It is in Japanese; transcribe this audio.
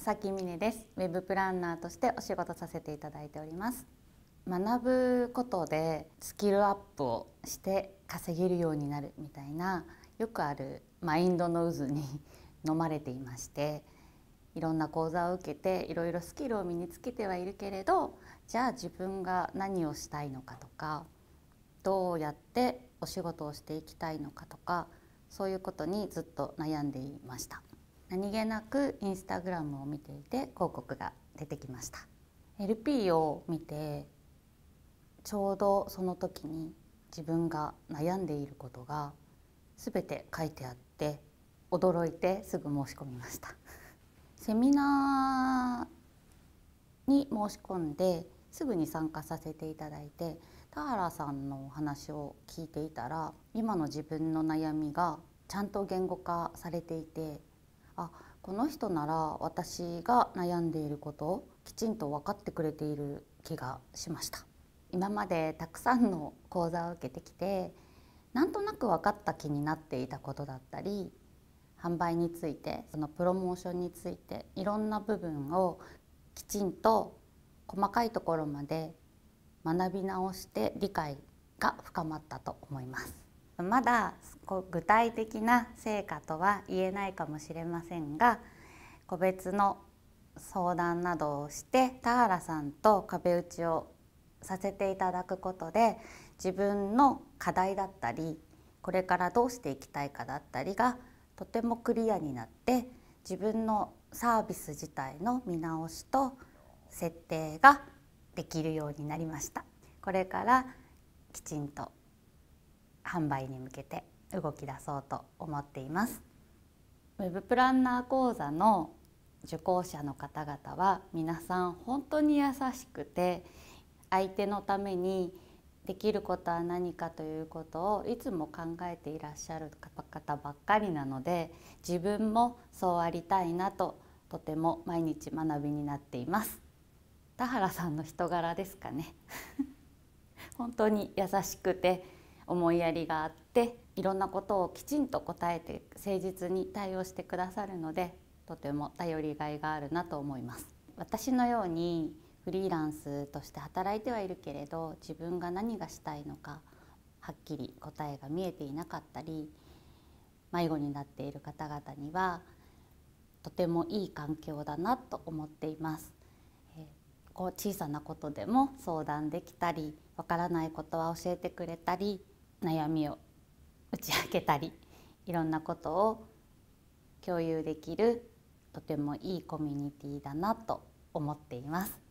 正木美音ですウェブプランナーとしてお仕事させていただいております学ぶことでスキルアップをして稼げるようになるみたいなよくあるマインドの渦に飲まれていましていろんな講座を受けていろいろスキルを身につけてはいるけれどじゃあ自分が何をしたいのかとかどうやってお仕事をしていきたいのかとかそういうことにずっと悩んでいました。何気なくインスタグラムを見ていて広告が出てきました LP を見てちょうどその時に自分が悩んでいることが全て書いてあって驚いてすぐ申し込みましたセミナーに申し込んですぐに参加させていただいて田原さんのお話を聞いていたら今の自分の悩みがちゃんと言語化されていてあこの人なら私が悩んでいることをきちんと分かってくれている気がしました今までたくさんの講座を受けてきてなんとなく分かった気になっていたことだったり販売についてそのプロモーションについていろんな部分をきちんと細かいところまで学び直して理解が深まったと思います。まだ具体的な成果とは言えないかもしれませんが個別の相談などをして田原さんと壁打ちをさせていただくことで自分の課題だったりこれからどうしていきたいかだったりがとてもクリアになって自分のサービス自体の見直しと設定ができるようになりました。これからきちんと販売に向けて動き出そうと思っています。ウェブプランナー講座の受講者の方々は皆さん本当に優しくて相手のためにできることは何かということをいつも考えていらっしゃる方ばっかりなので自分もそうありたいなととても毎日学びになっています田原さんの人柄ですかね 本当に優しくて思いやりがあっていろんなことをきちんと答えて誠実に対応してくださるのでとても頼りがいがあるなと思います私のようにフリーランスとして働いてはいるけれど自分が何がしたいのかはっきり答えが見えていなかったり迷子になっている方々にはとてもいい環境だなと思っています。こう小さなことでも相談できたりわからないことは教えてくれたり悩みを打ち明けたりいろんなことを共有できるとてもいいコミュニティだなと思っています。